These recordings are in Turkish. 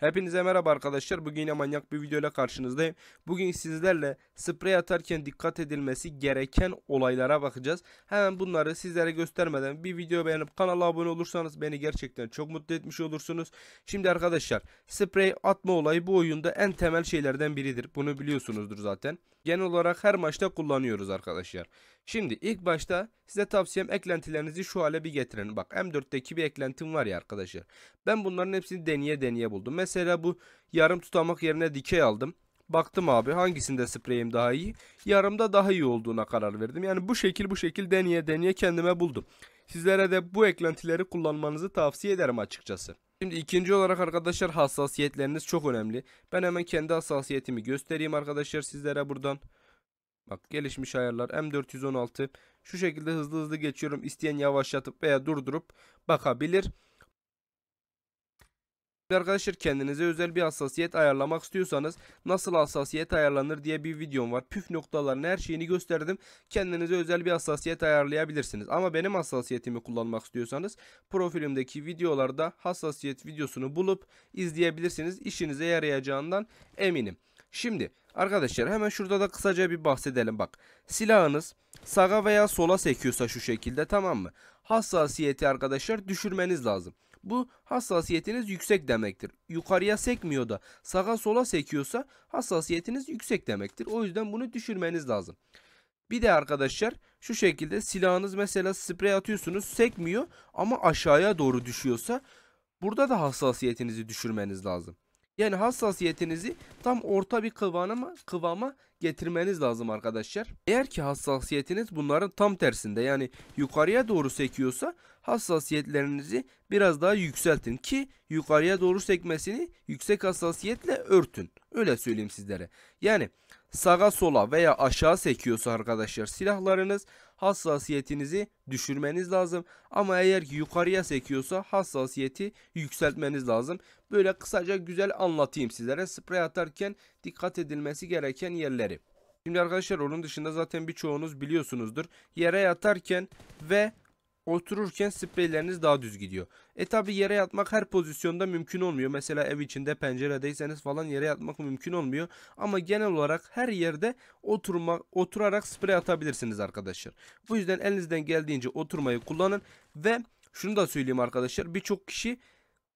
Hepinize merhaba arkadaşlar. Bugün yine manyak bir video ile karşınızdayım. Bugün sizlerle sprey atarken dikkat edilmesi gereken olaylara bakacağız. Hemen bunları sizlere göstermeden bir video beğenip kanala abone olursanız beni gerçekten çok mutlu etmiş olursunuz. Şimdi arkadaşlar sprey atma olayı bu oyunda en temel şeylerden biridir. Bunu biliyorsunuzdur zaten. Genel olarak her maçta kullanıyoruz arkadaşlar. Şimdi ilk başta size tavsiyem eklentilerinizi şu hale bir getirin. Bak M4'teki bir eklentim var ya arkadaşlar. Ben bunların hepsini deneye deneye buldum. Mesela Mesela bu yarım tutamak yerine dikey aldım. Baktım abi hangisinde spreyim daha iyi. Yarımda daha iyi olduğuna karar verdim. Yani bu şekil bu şekil deneye deneye kendime buldum. Sizlere de bu eklentileri kullanmanızı tavsiye ederim açıkçası. Şimdi ikinci olarak arkadaşlar hassasiyetleriniz çok önemli. Ben hemen kendi hassasiyetimi göstereyim arkadaşlar sizlere buradan. Bak gelişmiş ayarlar M416. Şu şekilde hızlı hızlı geçiyorum. İsteyen yavaşlatıp veya durdurup bakabilir. Arkadaşlar kendinize özel bir hassasiyet ayarlamak istiyorsanız nasıl hassasiyet ayarlanır diye bir videom var. Püf noktalarını her şeyini gösterdim. Kendinize özel bir hassasiyet ayarlayabilirsiniz. Ama benim hassasiyetimi kullanmak istiyorsanız profilimdeki videolarda hassasiyet videosunu bulup izleyebilirsiniz. İşinize yarayacağından eminim. Şimdi arkadaşlar hemen şurada da kısaca bir bahsedelim bak. Silahınız sağa veya sola sekiyorsa şu şekilde tamam mı? Hassasiyeti arkadaşlar düşürmeniz lazım. Bu hassasiyetiniz yüksek demektir. Yukarıya sekmiyor da sağa sola sekiyorsa hassasiyetiniz yüksek demektir. O yüzden bunu düşürmeniz lazım. Bir de arkadaşlar şu şekilde silahınız mesela sprey atıyorsunuz sekmiyor ama aşağıya doğru düşüyorsa burada da hassasiyetinizi düşürmeniz lazım. Yani hassasiyetinizi tam orta bir kıvama, kıvama getirmeniz lazım arkadaşlar. Eğer ki hassasiyetiniz bunların tam tersinde yani yukarıya doğru sekiyorsa hassasiyetlerinizi biraz daha yükseltin ki yukarıya doğru sekmesini yüksek hassasiyetle örtün. Öyle söyleyeyim sizlere. Yani sağa sola veya aşağı sekiyorsa arkadaşlar silahlarınız hassasiyetinizi düşürmeniz lazım. Ama eğer ki yukarıya sekiyorsa hassasiyeti yükseltmeniz lazım. Böyle kısaca güzel anlatayım sizlere sprey atarken dikkat edilmesi gereken yerleri. Şimdi arkadaşlar onun dışında zaten birçoğunuz biliyorsunuzdur. Yere yatarken ve otururken spreyleriniz daha düz gidiyor. E tabi yere yatmak her pozisyonda mümkün olmuyor. Mesela ev içinde penceredeyseniz falan yere yatmak mümkün olmuyor. Ama genel olarak her yerde oturmak, oturarak sprey atabilirsiniz arkadaşlar. Bu yüzden elinizden geldiğince oturmayı kullanın. Ve şunu da söyleyeyim arkadaşlar birçok kişi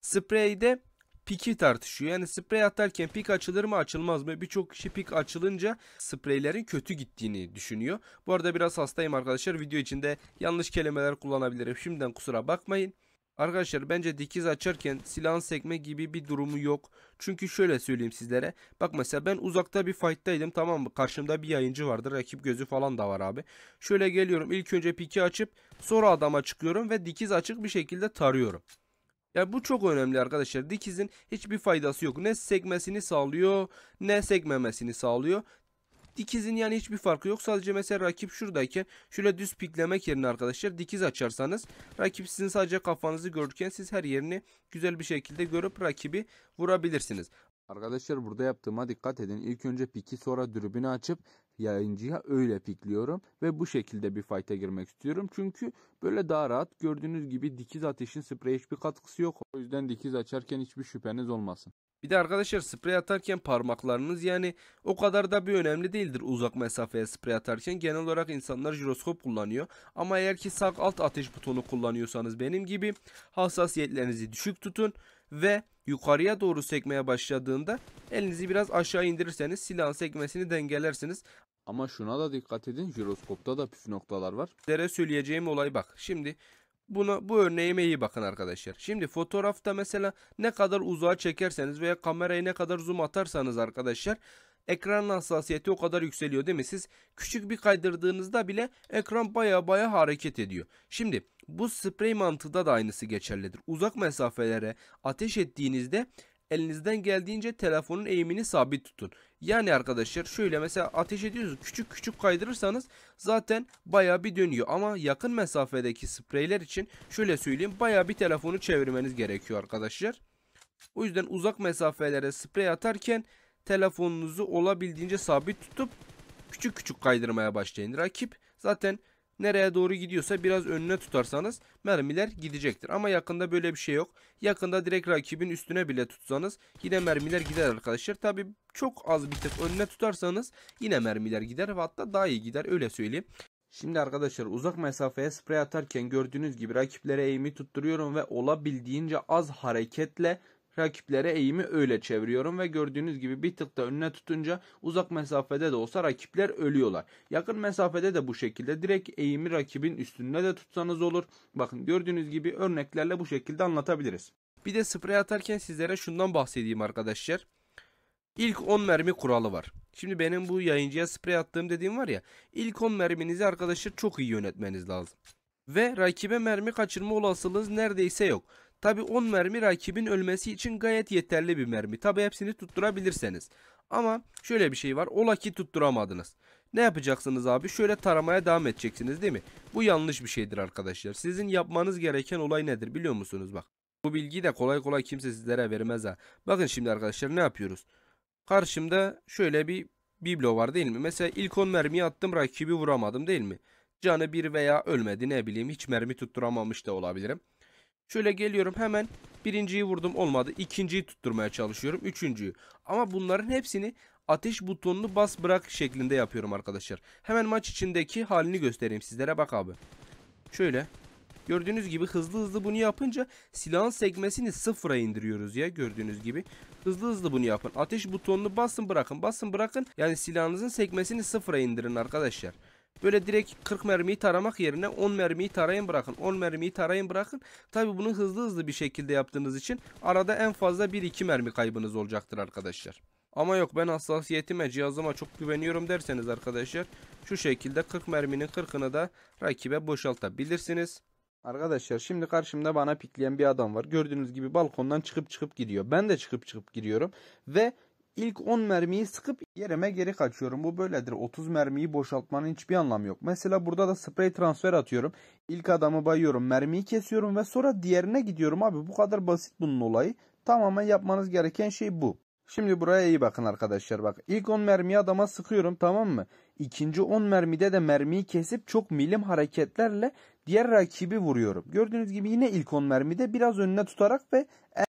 spreyde piki tartışıyor. Yani sprey atarken pik açılır mı açılmaz mı? Birçok kişi pik açılınca spreylerin kötü gittiğini düşünüyor. Bu arada biraz hastayım arkadaşlar. Video içinde yanlış kelimeler kullanabilirim. Şimdiden kusura bakmayın. Arkadaşlar bence dikiz açarken silahın sekme gibi bir durumu yok. Çünkü şöyle söyleyeyim sizlere. Bak mesela ben uzakta bir fight'taydım tamam mı? Karşımda bir yayıncı vardır. Rakip gözü falan da var abi. Şöyle geliyorum ilk önce piki açıp sonra adama çıkıyorum ve dikiz açık bir şekilde tarıyorum. Yani bu çok önemli arkadaşlar. Dikizin hiçbir faydası yok. Ne sekmesini sağlıyor ne sekmemesini sağlıyor. Dikizin yani hiçbir farkı yok. Sadece mesela rakip şuradayken şöyle düz piklemek yerine arkadaşlar dikiz açarsanız rakip sizin sadece kafanızı görürken siz her yerini güzel bir şekilde görüp rakibi vurabilirsiniz. Arkadaşlar burada yaptığıma dikkat edin. İlk önce piki sonra dürbünü açıp yayıncıya öyle pikliyorum ve bu şekilde bir fight'a girmek istiyorum. Çünkü böyle daha rahat gördüğünüz gibi dikiz ateşin spreye hiçbir katkısı yok. O yüzden dikiz açarken hiçbir şüpheniz olmasın. Bir de arkadaşlar sprey atarken parmaklarınız yani o kadar da bir önemli değildir uzak mesafeye sprey atarken. Genel olarak insanlar jiroskop kullanıyor. Ama eğer ki sağ alt ateş butonu kullanıyorsanız benim gibi hassasiyetlerinizi düşük tutun ve yukarıya doğru sekmeye başladığında elinizi biraz aşağı indirirseniz silahın sekmesini dengelersiniz. Ama şuna da dikkat edin jiroskopta da püf noktalar var. Sizlere söyleyeceğim olay bak. Şimdi buna bu örneğime iyi bakın arkadaşlar. Şimdi fotoğrafta mesela ne kadar uzağa çekerseniz veya kamerayı ne kadar zoom atarsanız arkadaşlar ekranın hassasiyeti o kadar yükseliyor değil mi? Siz küçük bir kaydırdığınızda bile ekran baya baya hareket ediyor. Şimdi bu sprey mantığı da aynısı geçerlidir. Uzak mesafelere ateş ettiğinizde elinizden geldiğince telefonun eğimini sabit tutun. Yani arkadaşlar şöyle mesela ateş ediyorsunuz küçük küçük kaydırırsanız zaten baya bir dönüyor. Ama yakın mesafedeki spreyler için şöyle söyleyeyim baya bir telefonu çevirmeniz gerekiyor arkadaşlar. O yüzden uzak mesafelere sprey atarken telefonunuzu olabildiğince sabit tutup küçük küçük kaydırmaya başlayın. Rakip zaten nereye doğru gidiyorsa biraz önüne tutarsanız mermiler gidecektir. Ama yakında böyle bir şey yok. Yakında direkt rakibin üstüne bile tutsanız yine mermiler gider arkadaşlar. Tabi çok az bir tık önüne tutarsanız yine mermiler gider ve hatta daha iyi gider öyle söyleyeyim. Şimdi arkadaşlar uzak mesafeye sprey atarken gördüğünüz gibi rakiplere eğimi tutturuyorum ve olabildiğince az hareketle rakiplere eğimi öyle çeviriyorum ve gördüğünüz gibi bir tık da önüne tutunca uzak mesafede de olsa rakipler ölüyorlar. Yakın mesafede de bu şekilde direkt eğimi rakibin üstünde de tutsanız olur. Bakın gördüğünüz gibi örneklerle bu şekilde anlatabiliriz. Bir de sprey atarken sizlere şundan bahsedeyim arkadaşlar. İlk 10 mermi kuralı var. Şimdi benim bu yayıncıya sprey attığım dediğim var ya. ilk 10 merminizi arkadaşlar çok iyi yönetmeniz lazım. Ve rakibe mermi kaçırma olasılığınız neredeyse yok. Tabi 10 mermi rakibin ölmesi için gayet yeterli bir mermi. Tabi hepsini tutturabilirseniz. Ama şöyle bir şey var. Ola ki tutturamadınız. Ne yapacaksınız abi? Şöyle taramaya devam edeceksiniz değil mi? Bu yanlış bir şeydir arkadaşlar. Sizin yapmanız gereken olay nedir biliyor musunuz? Bak bu bilgiyi de kolay kolay kimse sizlere vermez ha. Bakın şimdi arkadaşlar ne yapıyoruz? Karşımda şöyle bir biblo var değil mi? Mesela ilk 10 mermi attım rakibi vuramadım değil mi? Canı bir veya ölmedi ne bileyim hiç mermi tutturamamış da olabilirim. Şöyle geliyorum hemen birinciyi vurdum olmadı. İkinciyi tutturmaya çalışıyorum. Üçüncüyü. Ama bunların hepsini ateş butonunu bas bırak şeklinde yapıyorum arkadaşlar. Hemen maç içindeki halini göstereyim sizlere. Bak abi. Şöyle. Gördüğünüz gibi hızlı hızlı bunu yapınca silahın sekmesini sıfıra indiriyoruz ya gördüğünüz gibi. Hızlı hızlı bunu yapın. Ateş butonunu basın bırakın basın bırakın. Yani silahınızın sekmesini sıfıra indirin arkadaşlar. Böyle direkt 40 mermiyi taramak yerine 10 mermiyi tarayın bırakın. 10 mermiyi tarayın bırakın. Tabi bunu hızlı hızlı bir şekilde yaptığınız için arada en fazla 1-2 mermi kaybınız olacaktır arkadaşlar. Ama yok ben hassasiyetime cihazıma çok güveniyorum derseniz arkadaşlar şu şekilde 40 merminin 40'ını da rakibe boşaltabilirsiniz. Arkadaşlar şimdi karşımda bana pikleyen bir adam var. Gördüğünüz gibi balkondan çıkıp çıkıp gidiyor. Ben de çıkıp çıkıp gidiyorum. Ve İlk 10 mermiyi sıkıp yerime geri kaçıyorum. Bu böyledir. 30 mermiyi boşaltmanın hiçbir anlamı yok. Mesela burada da sprey transfer atıyorum. İlk adamı bayıyorum. Mermiyi kesiyorum ve sonra diğerine gidiyorum. Abi bu kadar basit bunun olayı. Tamamen yapmanız gereken şey bu. Şimdi buraya iyi bakın arkadaşlar bak. İlk 10 mermiyi adama sıkıyorum tamam mı? İkinci 10 mermide de mermiyi kesip çok milim hareketlerle diğer rakibi vuruyorum. Gördüğünüz gibi yine ilk 10 mermide biraz önüne tutarak ve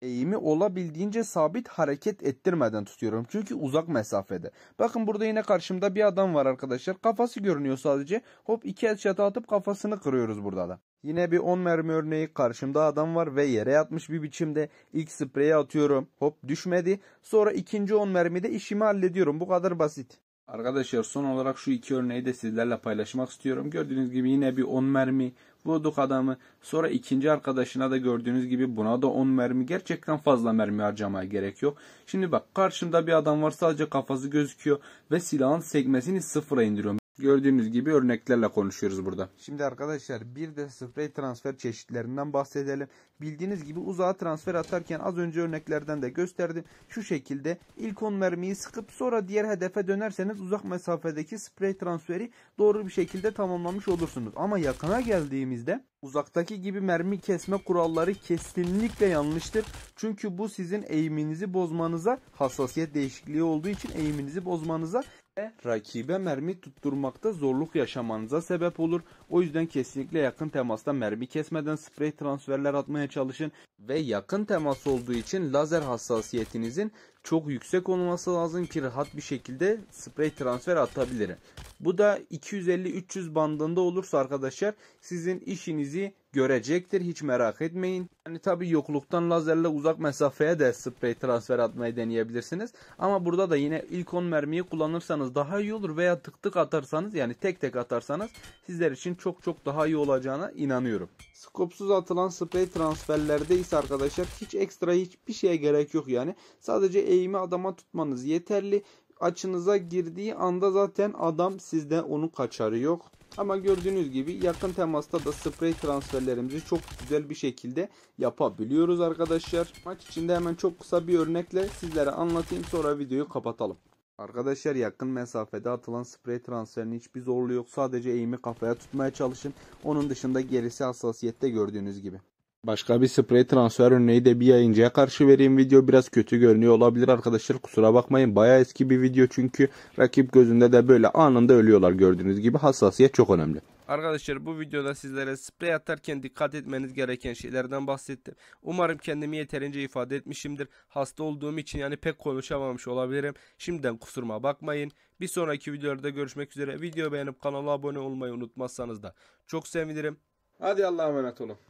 eğimi olabildiğince sabit hareket ettirmeden tutuyorum. Çünkü uzak mesafede. Bakın burada yine karşımda bir adam var arkadaşlar. Kafası görünüyor sadece. Hop iki headshot atıp kafasını kırıyoruz burada da. Yine bir 10 mermi örneği karşımda adam var ve yere yatmış bir biçimde ilk spreyi atıyorum. Hop düşmedi. Sonra ikinci 10 mermide işimi hallediyorum. Bu kadar basit. Arkadaşlar son olarak şu iki örneği de sizlerle paylaşmak istiyorum. Gördüğünüz gibi yine bir 10 mermi vurduk adamı. Sonra ikinci arkadaşına da gördüğünüz gibi buna da 10 mermi. Gerçekten fazla mermi harcamaya gerek yok. Şimdi bak karşımda bir adam var sadece kafası gözüküyor ve silahın sekmesini sıfıra indiriyorum. Gördüğünüz gibi örneklerle konuşuyoruz burada. Şimdi arkadaşlar bir de sprey transfer çeşitlerinden bahsedelim. Bildiğiniz gibi uzağa transfer atarken az önce örneklerden de gösterdim. Şu şekilde ilk on mermiyi sıkıp sonra diğer hedefe dönerseniz uzak mesafedeki sprey transferi doğru bir şekilde tamamlamış olursunuz. Ama yakına geldiğimizde uzaktaki gibi mermi kesme kuralları kesinlikle yanlıştır. Çünkü bu sizin eğiminizi bozmanıza hassasiyet değişikliği olduğu için eğiminizi bozmanıza ve rakibe mermi tutturmakta zorluk yaşamanıza sebep olur. O yüzden kesinlikle yakın temasta mermi kesmeden sprey transferler atmaya çalışın ve yakın temas olduğu için lazer hassasiyetinizin çok yüksek olması lazım ki rahat bir şekilde sprey transfer atabilirim. Bu da 250-300 bandında olursa arkadaşlar sizin işinizi görecektir hiç merak etmeyin. Yani tabi yokluktan lazerle uzak mesafeye de sprey transfer atmayı deneyebilirsiniz. Ama burada da yine ilk 10 mermiyi kullanırsanız daha iyi olur veya tık tık atarsanız yani tek tek atarsanız sizler için çok çok daha iyi olacağına inanıyorum. Skopsuz atılan sprey transferlerde ise arkadaşlar hiç ekstra hiçbir şeye gerek yok yani. Sadece eğimi adama tutmanız yeterli. Açınıza girdiği anda zaten adam sizde onun kaçarı yok. Ama gördüğünüz gibi yakın temasta da sprey transferlerimizi çok güzel bir şekilde yapabiliyoruz arkadaşlar. Maç içinde hemen çok kısa bir örnekle sizlere anlatayım sonra videoyu kapatalım. Arkadaşlar yakın mesafede atılan sprey transferinin hiçbir zorluğu yok. Sadece eğimi kafaya tutmaya çalışın. Onun dışında gerisi hassasiyette gördüğünüz gibi. Başka bir sprey transfer örneği de bir yayıncıya karşı vereyim video biraz kötü görünüyor olabilir arkadaşlar kusura bakmayın baya eski bir video çünkü rakip gözünde de böyle anında ölüyorlar gördüğünüz gibi hassasiyet çok önemli. Arkadaşlar bu videoda sizlere sprey atarken dikkat etmeniz gereken şeylerden bahsettim. Umarım kendimi yeterince ifade etmişimdir. Hasta olduğum için yani pek konuşamamış olabilirim. Şimdiden kusuruma bakmayın. Bir sonraki videolarda görüşmek üzere. Video beğenip kanala abone olmayı unutmazsanız da çok sevinirim. Hadi Allah'a emanet olun.